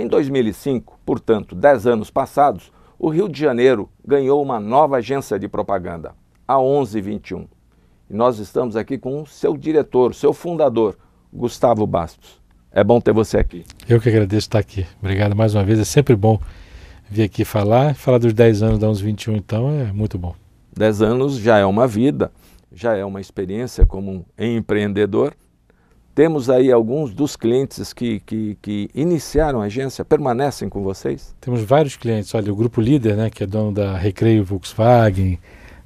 Em 2005, portanto, dez anos passados, o Rio de Janeiro ganhou uma nova agência de propaganda, a 1121. E nós estamos aqui com o seu diretor, seu fundador, Gustavo Bastos. É bom ter você aqui. Eu que agradeço estar aqui. Obrigado mais uma vez. É sempre bom vir aqui falar. Falar dos 10 anos da 1121, então, é muito bom. 10 anos já é uma vida, já é uma experiência como um empreendedor. Temos aí alguns dos clientes que, que, que, iniciaram a agência, permanecem com vocês? Temos vários clientes. Olha, o Grupo Líder, né, que é dono da Recreio Volkswagen,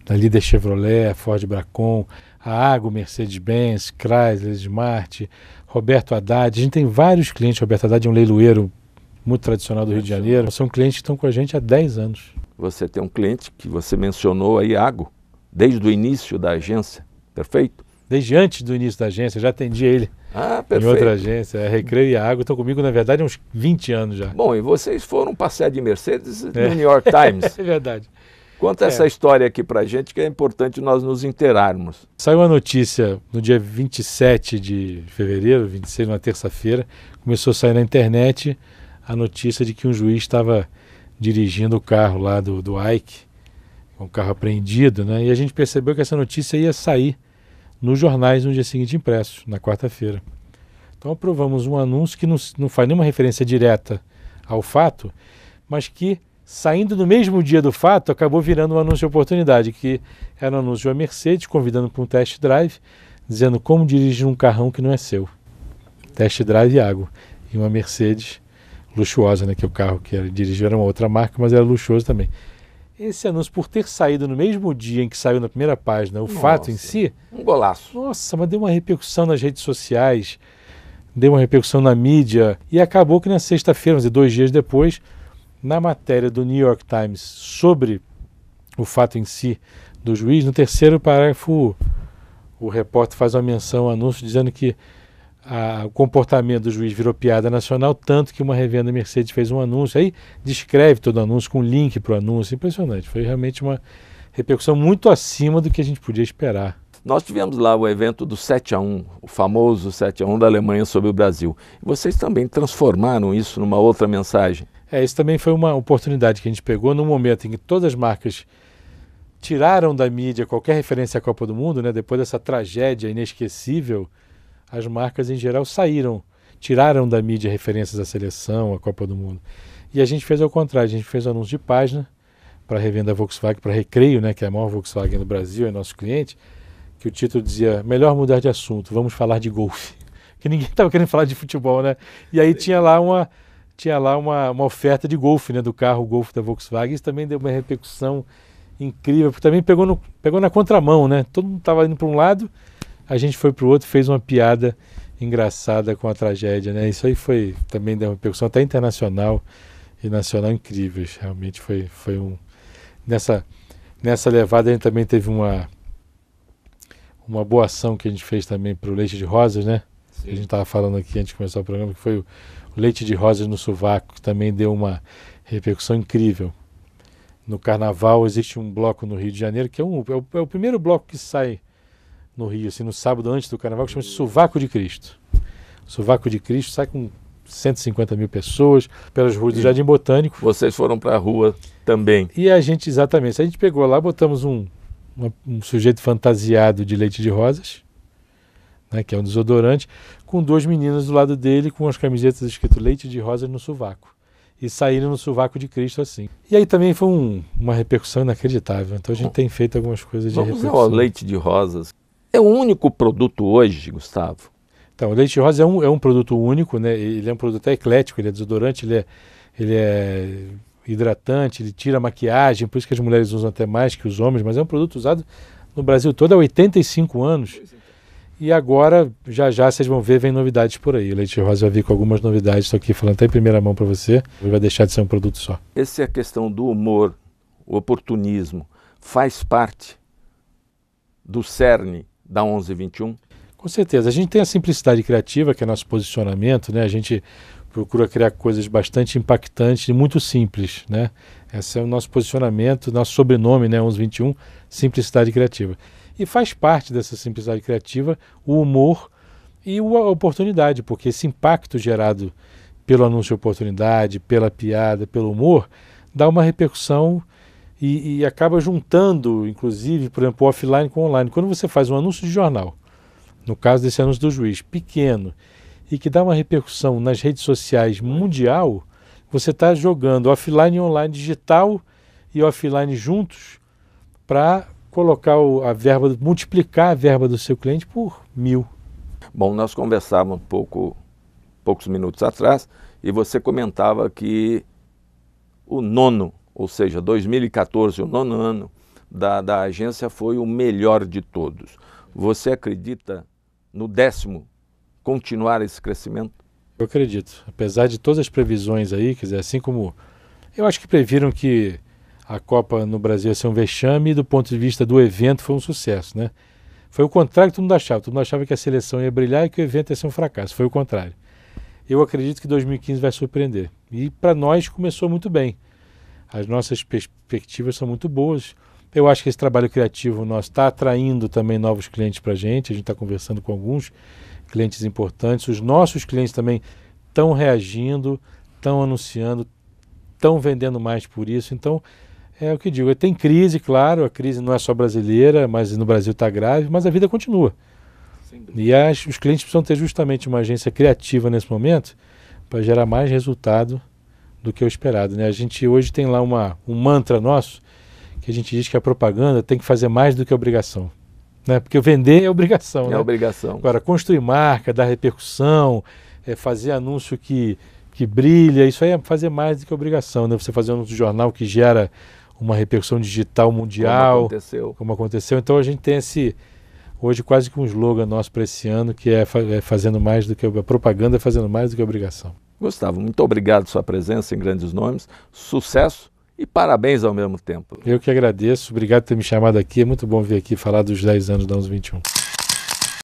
da Líder Chevrolet, Ford Bracon, a Ago, Mercedes-Benz, Chrysler, Smart, Roberto Haddad. A gente tem vários clientes. Roberto Haddad é um leiloeiro muito tradicional do Rio de Janeiro. São clientes que estão com a gente há 10 anos. Você tem um cliente que você mencionou aí, Ago, desde o início da agência, perfeito? Desde antes do início da agência, já atendi ele. Ah, perfeito. Em outra agência, é Recreio e Água. Estou comigo, na verdade, há uns 20 anos já. Bom, e vocês foram passear de Mercedes é. no New York Times. é verdade. Conta é. essa história aqui a gente, que é importante nós nos inteirarmos. Saiu a notícia no dia 27 de fevereiro, 26, na terça-feira, começou a sair na internet a notícia de que um juiz estava dirigindo o carro lá do, do Ike, um carro apreendido, né? E a gente percebeu que essa notícia ia sair nos jornais no dia seguinte impressos, na quarta-feira. Então aprovamos um anúncio que não, não faz nenhuma referência direta ao fato, mas que, saindo no mesmo dia do fato, acabou virando um anúncio de oportunidade, que era um anúncio de uma Mercedes convidando para um test drive, dizendo como dirigir um carrão que não é seu. Test drive e água. E uma Mercedes luxuosa, né, que o carro que ele dirigiu era uma outra marca, mas era luxuoso também esse anúncio, por ter saído no mesmo dia em que saiu na primeira página o Nossa, fato em si. Um golaço. Nossa, mas deu uma repercussão nas redes sociais, deu uma repercussão na mídia. E acabou que na sexta-feira, dois dias depois, na matéria do New York Times sobre o fato em si do juiz, no terceiro parágrafo, o repórter faz uma menção, um anúncio, dizendo que a, o comportamento do juiz virou piada nacional, tanto que uma revenda Mercedes fez um anúncio, aí descreve todo o anúncio com link para o anúncio, impressionante. Foi realmente uma repercussão muito acima do que a gente podia esperar. Nós tivemos lá o evento do 7 a 1, o famoso 7 a 1 da Alemanha sobre o Brasil. Vocês também transformaram isso numa outra mensagem. É, isso também foi uma oportunidade que a gente pegou no momento em que todas as marcas tiraram da mídia qualquer referência à Copa do Mundo, né? Depois dessa tragédia inesquecível, as marcas em geral saíram, tiraram da mídia referências à seleção, à Copa do Mundo. E a gente fez ao contrário, a gente fez um anúncio de página para a revenda Volkswagen, para Recreio, né, que é a maior Volkswagen do Brasil, é nosso cliente, que o título dizia: Melhor mudar de assunto, vamos falar de golfe. Que ninguém estava querendo falar de futebol, né? E aí tinha lá uma, tinha lá uma, uma oferta de golfe, né, do carro Golfe da Volkswagen. Isso também deu uma repercussão incrível, porque também pegou, no, pegou na contramão, né? Todo mundo estava indo para um lado a gente foi pro outro, fez uma piada engraçada com a tragédia, né? Isso aí foi também deu uma repercussão até internacional e nacional incríveis. Realmente foi foi um nessa nessa levada a gente também teve uma uma boa ação que a gente fez também para o leite de rosas, né? Sim. A gente estava falando aqui antes de começar o programa que foi o, o leite de rosas no sovaco, que também deu uma repercussão incrível. No carnaval existe um bloco no Rio de Janeiro que é, um, é, o, é o primeiro bloco que sai no Rio, assim, no sábado antes do carnaval, que chama-se Sovaco de Cristo. Sovaco de Cristo sai com 150 mil pessoas pelas ruas do Jardim Botânico. Vocês foram para a rua também. E a gente, exatamente, a gente pegou lá, botamos um, uma, um sujeito fantasiado de leite de rosas, né, que é um desodorante, com duas meninas do lado dele com as camisetas escrito leite de rosas no sovaco. E saíram no sovaco de Cristo assim. E aí também foi um, uma repercussão inacreditável. Então a gente Bom, tem feito algumas coisas de vamos repercussão. Ao leite de rosas. É o único produto hoje, Gustavo. Então, o leite rosa é um, é um produto único, né? Ele é um produto até eclético, ele é desodorante, ele é, ele é hidratante, ele tira maquiagem, por isso que as mulheres usam até mais que os homens, mas é um produto usado no Brasil todo há 85 anos. E agora, já já, vocês vão ver, vem novidades por aí. O Leite Rosa vai vir com algumas novidades, estou aqui falando até em primeira mão para você, ele vai deixar de ser um produto só. Essa é a questão do humor, o oportunismo, faz parte do cerne da 1121? Com certeza. A gente tem a simplicidade criativa, que é nosso posicionamento, né? A gente procura criar coisas bastante impactantes e muito simples, né? Esse é o nosso posicionamento, nosso sobrenome, né? 1121, simplicidade criativa. E faz parte dessa simplicidade criativa o humor e a oportunidade, porque esse impacto gerado pelo anúncio de oportunidade, pela piada, pelo humor, dá uma repercussão e, e acaba juntando, inclusive, por exemplo, offline com online. Quando você faz um anúncio de jornal, no caso desse anúncio do juiz, pequeno, e que dá uma repercussão nas redes sociais mundial, você está jogando offline e online, digital e offline juntos, para colocar a verba, multiplicar a verba do seu cliente por mil. Bom, nós conversávamos pouco, poucos minutos atrás e você comentava que o nono ou seja, 2014, o nono ano da, da agência, foi o melhor de todos. Você acredita no décimo continuar esse crescimento? Eu acredito. Apesar de todas as previsões aí, quer dizer, assim como. Eu acho que previram que a Copa no Brasil ia ser um vexame e do ponto de vista do evento foi um sucesso, né? Foi o contrário que todo mundo achava. Todo mundo achava que a seleção ia brilhar e que o evento ia ser um fracasso. Foi o contrário. Eu acredito que 2015 vai surpreender. E para nós começou muito bem. As nossas perspectivas são muito boas. Eu acho que esse trabalho criativo nosso está atraindo também novos clientes para a gente. A gente está conversando com alguns clientes importantes. Os nossos clientes também estão reagindo, estão anunciando, estão vendendo mais por isso. Então, é o que digo. Tem crise, claro. A crise não é só brasileira, mas no Brasil está grave. Mas a vida continua. E as, os clientes precisam ter justamente uma agência criativa nesse momento para gerar mais resultado do que o esperado. Né? A gente hoje tem lá uma, um mantra nosso que a gente diz que a propaganda tem que fazer mais do que obrigação. Né? Porque vender é obrigação. É né? obrigação. Agora, construir marca, dar repercussão, é fazer anúncio que, que brilha, isso aí é fazer mais do que obrigação. Né? Você fazer um anúncio de jornal que gera uma repercussão digital mundial. Como aconteceu. Como aconteceu. Então a gente tem esse, hoje quase que um slogan nosso para esse ano, que é, é, fazendo mais do que a propaganda, fazendo mais do que a obrigação. Gustavo, muito obrigado pela sua presença em Grandes Nomes, sucesso e parabéns ao mesmo tempo. Eu que agradeço, obrigado por ter me chamado aqui, é muito bom vir aqui falar dos 10 anos da Uns 21.